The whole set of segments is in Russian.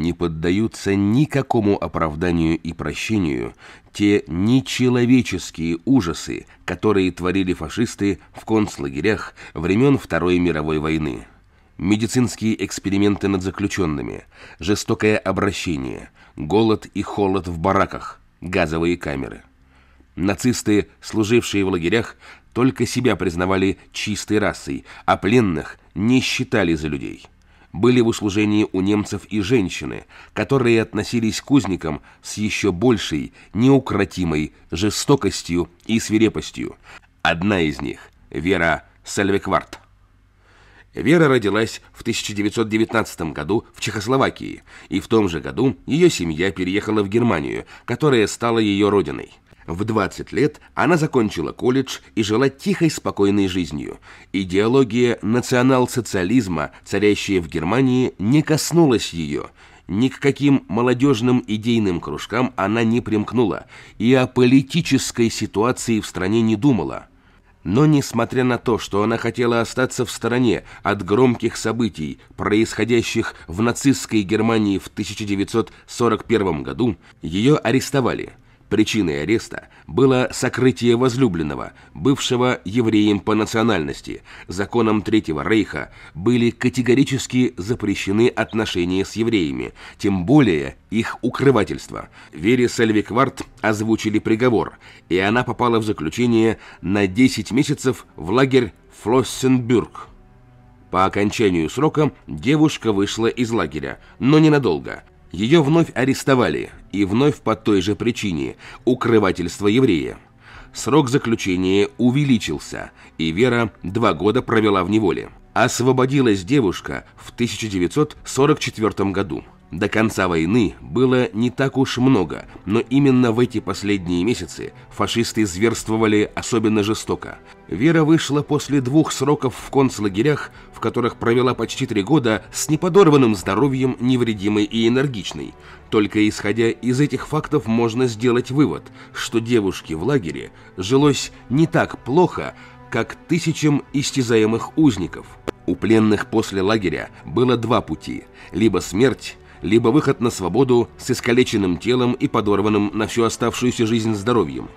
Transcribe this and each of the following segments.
не поддаются никакому оправданию и прощению те нечеловеческие ужасы, которые творили фашисты в концлагерях времен Второй мировой войны. Медицинские эксперименты над заключенными, жестокое обращение, голод и холод в бараках, газовые камеры. Нацисты, служившие в лагерях, только себя признавали чистой расой, а пленных не считали за людей. Были в услужении у немцев и женщины, которые относились к узникам с еще большей, неукротимой жестокостью и свирепостью. Одна из них – Вера Сальвекварт. Вера родилась в 1919 году в Чехословакии, и в том же году ее семья переехала в Германию, которая стала ее родиной. В 20 лет она закончила колледж и жила тихой, спокойной жизнью. Идеология национал-социализма, царящая в Германии, не коснулась ее. Ни к каким молодежным идейным кружкам она не примкнула и о политической ситуации в стране не думала. Но несмотря на то, что она хотела остаться в стороне от громких событий, происходящих в нацистской Германии в 1941 году, ее арестовали – Причиной ареста было сокрытие возлюбленного, бывшего евреем по национальности. Законом Третьего Рейха были категорически запрещены отношения с евреями, тем более их укрывательство. Вере Сальвиквард озвучили приговор, и она попала в заключение на 10 месяцев в лагерь Флоссенбюрг. По окончанию срока девушка вышла из лагеря, но ненадолго. Ее вновь арестовали, и вновь по той же причине – укрывательство еврея. Срок заключения увеличился, и Вера два года провела в неволе. Освободилась девушка в 1944 году. До конца войны было не так уж много, но именно в эти последние месяцы фашисты зверствовали особенно жестоко. Вера вышла после двух сроков в концлагерях, в которых провела почти три года с неподорванным здоровьем, невредимой и энергичной. Только исходя из этих фактов можно сделать вывод, что девушке в лагере жилось не так плохо, как тысячам истязаемых узников. У пленных после лагеря было два пути – либо смерть, либо выход на свободу с искалеченным телом и подорванным на всю оставшуюся жизнь здоровьем.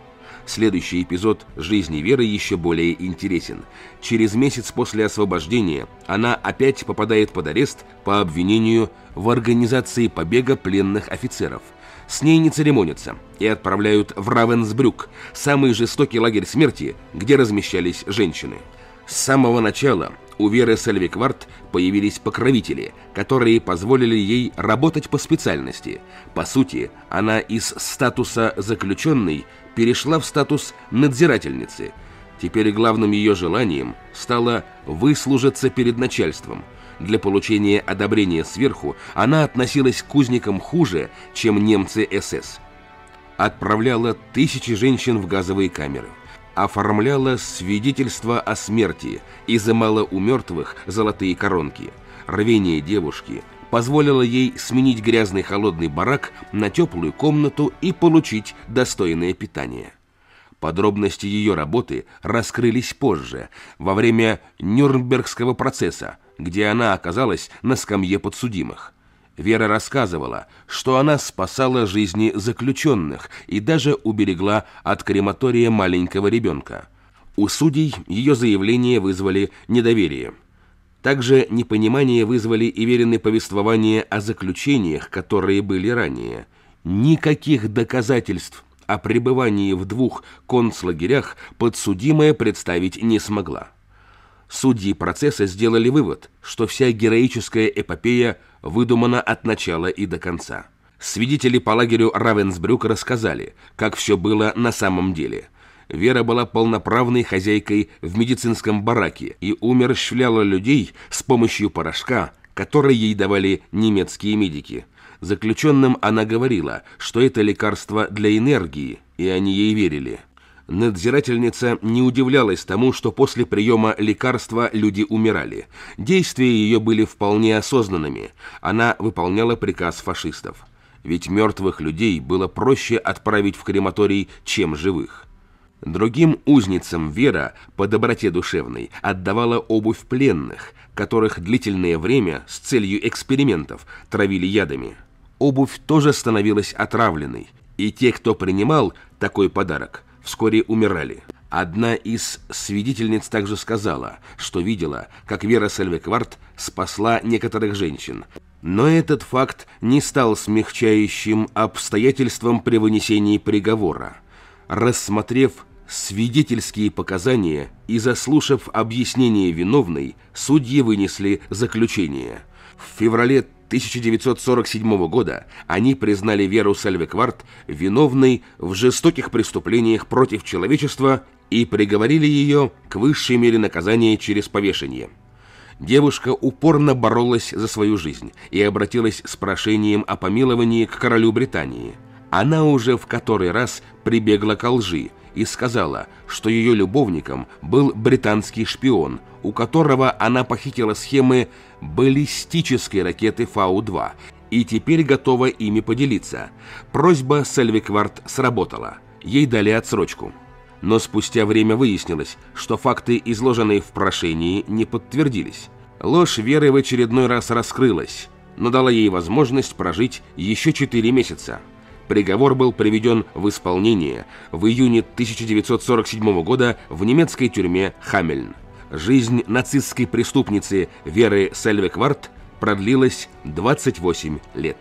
Следующий эпизод жизни Веры еще более интересен. Через месяц после освобождения она опять попадает под арест по обвинению в организации побега пленных офицеров. С ней не церемонятся и отправляют в Равенсбрюк, самый жестокий лагерь смерти, где размещались женщины. С самого начала у Веры Сальвикварт появились покровители, которые позволили ей работать по специальности. По сути, она из статуса заключенной перешла в статус надзирательницы. Теперь главным ее желанием стало выслужиться перед начальством. Для получения одобрения сверху она относилась к кузникам хуже, чем немцы СС. Отправляла тысячи женщин в газовые камеры оформляла свидетельство о смерти, и замала у мертвых золотые коронки. Рвение девушки позволило ей сменить грязный холодный барак на теплую комнату и получить достойное питание. Подробности ее работы раскрылись позже, во время Нюрнбергского процесса, где она оказалась на скамье подсудимых. Вера рассказывала, что она спасала жизни заключенных и даже уберегла от крематория маленького ребенка. У судей ее заявление вызвали недоверие. Также непонимание вызвали и верены повествования о заключениях, которые были ранее. Никаких доказательств о пребывании в двух концлагерях подсудимая представить не смогла. Судьи процесса сделали вывод, что вся героическая эпопея – выдумана от начала и до конца. Свидетели по лагерю Равенсбрюк рассказали, как все было на самом деле. Вера была полноправной хозяйкой в медицинском бараке и умерщвляла людей с помощью порошка, который ей давали немецкие медики. Заключенным она говорила, что это лекарство для энергии, и они ей верили. Надзирательница не удивлялась тому, что после приема лекарства люди умирали. Действия ее были вполне осознанными. Она выполняла приказ фашистов. Ведь мертвых людей было проще отправить в крематорий, чем живых. Другим узницам Вера, по доброте душевной, отдавала обувь пленных, которых длительное время с целью экспериментов травили ядами. Обувь тоже становилась отравленной, и те, кто принимал такой подарок – вскоре умирали. Одна из свидетельниц также сказала, что видела, как Вера Сальвеквард спасла некоторых женщин. Но этот факт не стал смягчающим обстоятельством при вынесении приговора. Рассмотрев свидетельские показания и заслушав объяснение виновной, судьи вынесли заключение – в феврале 1947 года они признали Веру Сальвекварт виновной в жестоких преступлениях против человечества и приговорили ее к высшей мере наказания через повешение. Девушка упорно боролась за свою жизнь и обратилась с прошением о помиловании к королю Британии. Она уже в который раз прибегла к лжи – и сказала, что ее любовником был британский шпион, у которого она похитила схемы баллистической ракеты Фау-2 и теперь готова ими поделиться. Просьба Сальвиквард сработала. Ей дали отсрочку. Но спустя время выяснилось, что факты, изложенные в прошении, не подтвердились. Ложь Веры в очередной раз раскрылась, но дала ей возможность прожить еще 4 месяца. Приговор был приведен в исполнение в июне 1947 года в немецкой тюрьме Хамельн. Жизнь нацистской преступницы Веры Сельвекварт продлилась 28 лет.